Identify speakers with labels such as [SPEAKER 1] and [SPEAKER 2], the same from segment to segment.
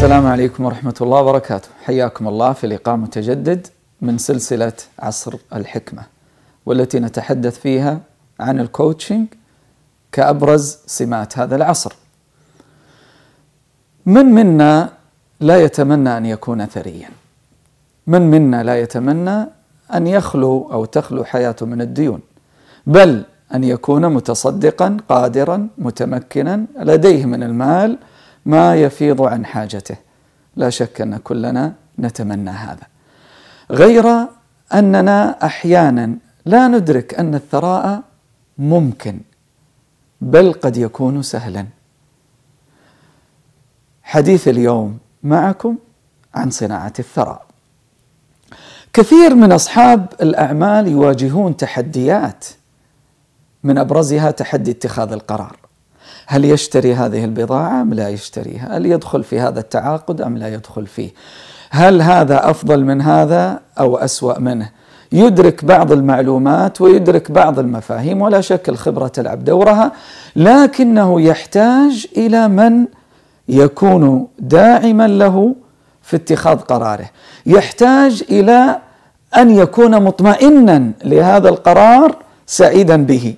[SPEAKER 1] السلام عليكم ورحمة الله وبركاته حياكم الله في لقاء متجدد من سلسلة عصر الحكمة والتي نتحدث فيها عن الكوتشنج كأبرز سمات هذا العصر من منا لا يتمنى أن يكون ثريا من منا لا يتمنى أن يخلو أو تخلو حياته من الديون بل أن يكون متصدقا قادرا متمكنا لديه من المال ما يفيض عن حاجته لا شك ان كلنا نتمنى هذا غير اننا احيانا لا ندرك ان الثراء ممكن بل قد يكون سهلا حديث اليوم معكم عن صناعه الثراء كثير من اصحاب الاعمال يواجهون تحديات من ابرزها تحدي اتخاذ القرار هل يشتري هذه البضاعة أم لا يشتريها هل يدخل في هذا التعاقد أم لا يدخل فيه هل هذا أفضل من هذا أو أسوأ منه يدرك بعض المعلومات ويدرك بعض المفاهيم ولا شك الخبرة تلعب دورها لكنه يحتاج إلى من يكون داعما له في اتخاذ قراره يحتاج إلى أن يكون مطمئنا لهذا القرار سعيدا به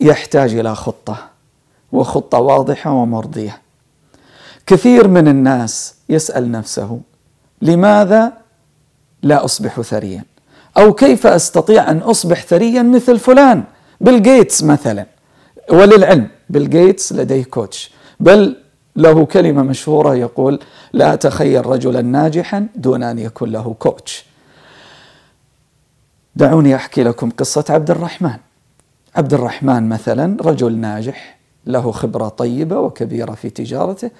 [SPEAKER 1] يحتاج إلى خطة وخطة واضحة ومرضية كثير من الناس يسأل نفسه لماذا لا أصبح ثريا أو كيف أستطيع أن أصبح ثريا مثل فلان بيل جيتس مثلا وللعلم بيل جيتس لديه كوتش بل له كلمة مشهورة يقول لا أتخيل رجلا ناجحا دون أن يكون له كوتش دعوني أحكي لكم قصة عبد الرحمن عبد الرحمن مثلا رجل ناجح له خبرة طيبة وكبيرة في تجارته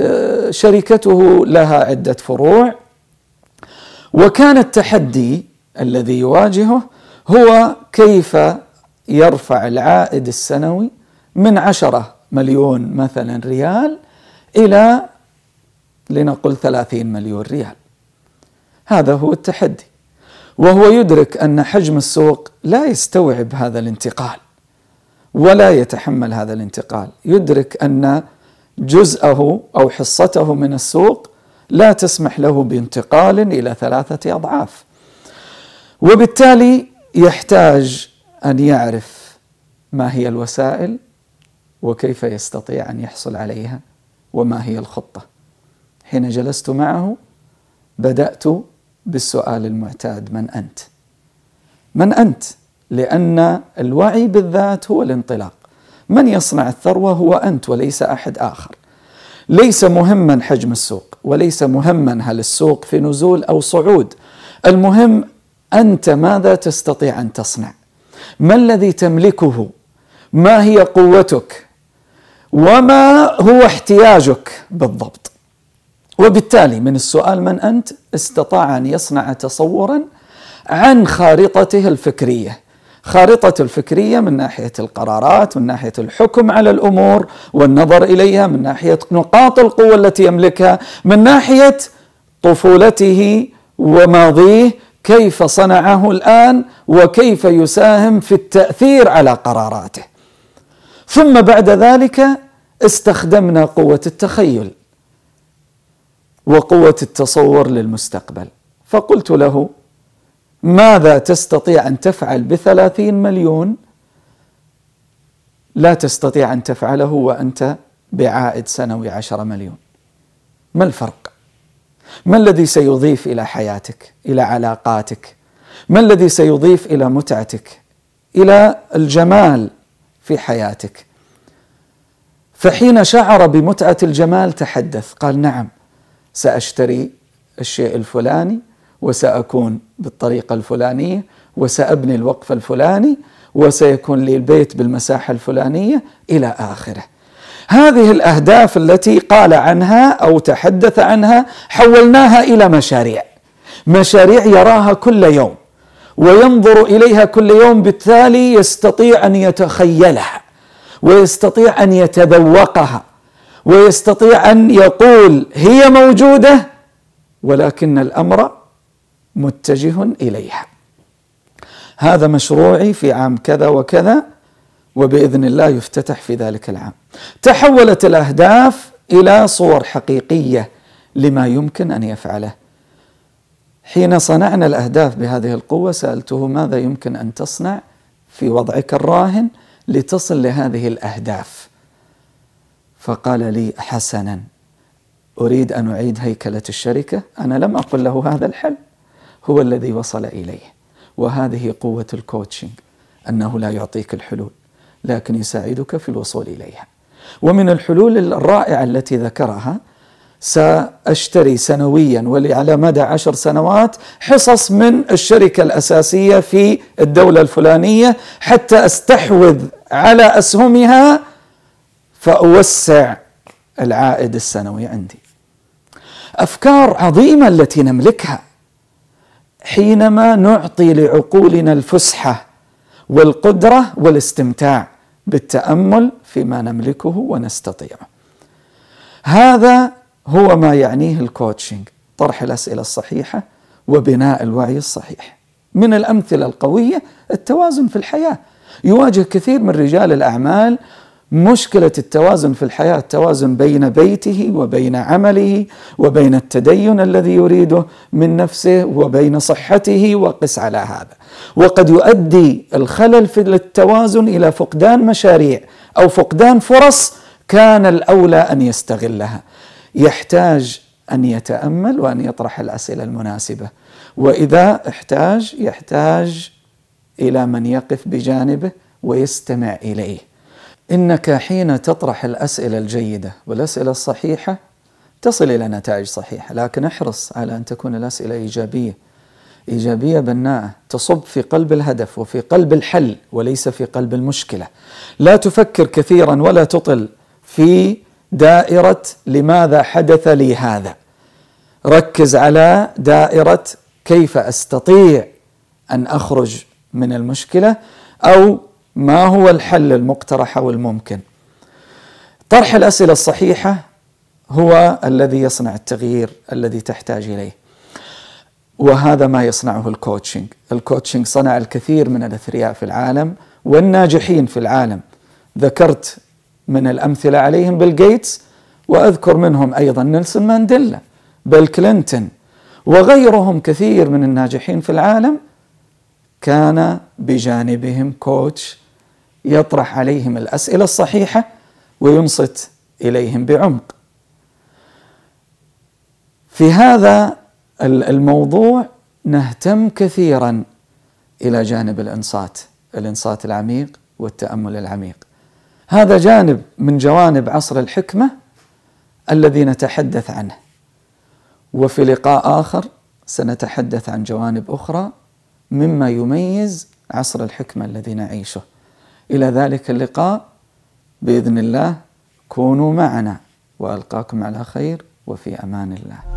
[SPEAKER 1] آه، شركته لها عدة فروع وكان التحدي الذي يواجهه هو كيف يرفع العائد السنوي من عشرة مليون مثلا ريال إلى لنقل ثلاثين مليون ريال هذا هو التحدي وهو يدرك أن حجم السوق لا يستوعب هذا الانتقال ولا يتحمل هذا الانتقال يدرك ان جزءه او حصته من السوق لا تسمح له بانتقال الى ثلاثه اضعاف وبالتالي يحتاج ان يعرف ما هي الوسائل وكيف يستطيع ان يحصل عليها وما هي الخطه حين جلست معه بدات بالسؤال المعتاد من انت من انت لأن الوعي بالذات هو الانطلاق من يصنع الثروة هو أنت وليس أحد آخر ليس مهما حجم السوق وليس مهما هل السوق في نزول أو صعود المهم أنت ماذا تستطيع أن تصنع ما الذي تملكه ما هي قوتك وما هو احتياجك بالضبط وبالتالي من السؤال من انت استطاع ان يصنع تصورا عن خارطته الفكريه خارطته الفكريه من ناحيه القرارات، من ناحيه الحكم على الامور والنظر اليها، من ناحيه نقاط القوه التي يملكها، من ناحيه طفولته وماضيه، كيف صنعه الان وكيف يساهم في التاثير على قراراته. ثم بعد ذلك استخدمنا قوه التخيل وقوه التصور للمستقبل، فقلت له: ماذا تستطيع أن تفعل بثلاثين مليون لا تستطيع أن تفعله وأنت بعائد سنوي عشرة مليون ما الفرق ما الذي سيضيف إلى حياتك إلى علاقاتك ما الذي سيضيف إلى متعتك إلى الجمال في حياتك فحين شعر بمتعة الجمال تحدث قال نعم سأشتري الشيء الفلاني وسأكون بالطريقة الفلانية وسأبني الوقف الفلاني وسيكون لي البيت بالمساحة الفلانية إلى آخره هذه الأهداف التي قال عنها أو تحدث عنها حولناها إلى مشاريع مشاريع يراها كل يوم وينظر إليها كل يوم بالتالي يستطيع أن يتخيلها ويستطيع أن يتذوقها ويستطيع أن يقول هي موجودة ولكن الأمر متجه اليها هذا مشروعي في عام كذا وكذا وباذن الله يفتتح في ذلك العام تحولت الاهداف الى صور حقيقيه لما يمكن ان يفعله حين صنعنا الاهداف بهذه القوه سالته ماذا يمكن ان تصنع في وضعك الراهن لتصل لهذه الاهداف فقال لي حسنا اريد ان اعيد هيكله الشركه انا لم اقل له هذا الحل هو الذي وصل اليه وهذه قوه الكوتشنج انه لا يعطيك الحلول لكن يساعدك في الوصول اليها ومن الحلول الرائعه التي ذكرها ساشتري سنويا وعلى مدى عشر سنوات حصص من الشركه الاساسيه في الدوله الفلانيه حتى استحوذ على اسهمها فاوسع العائد السنوي عندي. افكار عظيمه التي نملكها حينما نعطي لعقولنا الفسحه والقدره والاستمتاع بالتامل فيما نملكه ونستطيعه. هذا هو ما يعنيه الكوتشنج طرح الاسئله الصحيحه وبناء الوعي الصحيح. من الامثله القويه التوازن في الحياه. يواجه كثير من رجال الاعمال مشكلة التوازن في الحياة التوازن بين بيته وبين عمله وبين التدين الذي يريده من نفسه وبين صحته وقس على هذا وقد يؤدي الخلل في التوازن إلى فقدان مشاريع أو فقدان فرص كان الأولى أن يستغلها يحتاج أن يتأمل وأن يطرح الأسئلة المناسبة وإذا احتاج يحتاج إلى من يقف بجانبه ويستمع إليه انك حين تطرح الاسئله الجيده والاسئله الصحيحه تصل الى نتائج صحيحه، لكن احرص على ان تكون الاسئله ايجابيه. ايجابيه بناءه، تصب في قلب الهدف وفي قلب الحل وليس في قلب المشكله. لا تفكر كثيرا ولا تطل في دائره لماذا حدث لي هذا. ركز على دائره كيف استطيع ان اخرج من المشكله او ما هو الحل المقترح او الممكن؟ طرح الاسئله الصحيحه هو الذي يصنع التغيير الذي تحتاج اليه. وهذا ما يصنعه الكوتشنج، الكوتشنج صنع الكثير من الاثرياء في العالم والناجحين في العالم. ذكرت من الامثله عليهم بيل جيتس واذكر منهم ايضا نيلسون مانديلا، بيل كلينتون وغيرهم كثير من الناجحين في العالم كان بجانبهم كوتش يطرح عليهم الاسئله الصحيحه وينصت اليهم بعمق. في هذا الموضوع نهتم كثيرا الى جانب الانصات، الانصات العميق والتامل العميق. هذا جانب من جوانب عصر الحكمه الذي نتحدث عنه. وفي لقاء اخر سنتحدث عن جوانب اخرى مما يميز عصر الحكمه الذي نعيشه. إلى ذلك اللقاء بإذن الله كونوا معنا وألقاكم على خير وفي أمان الله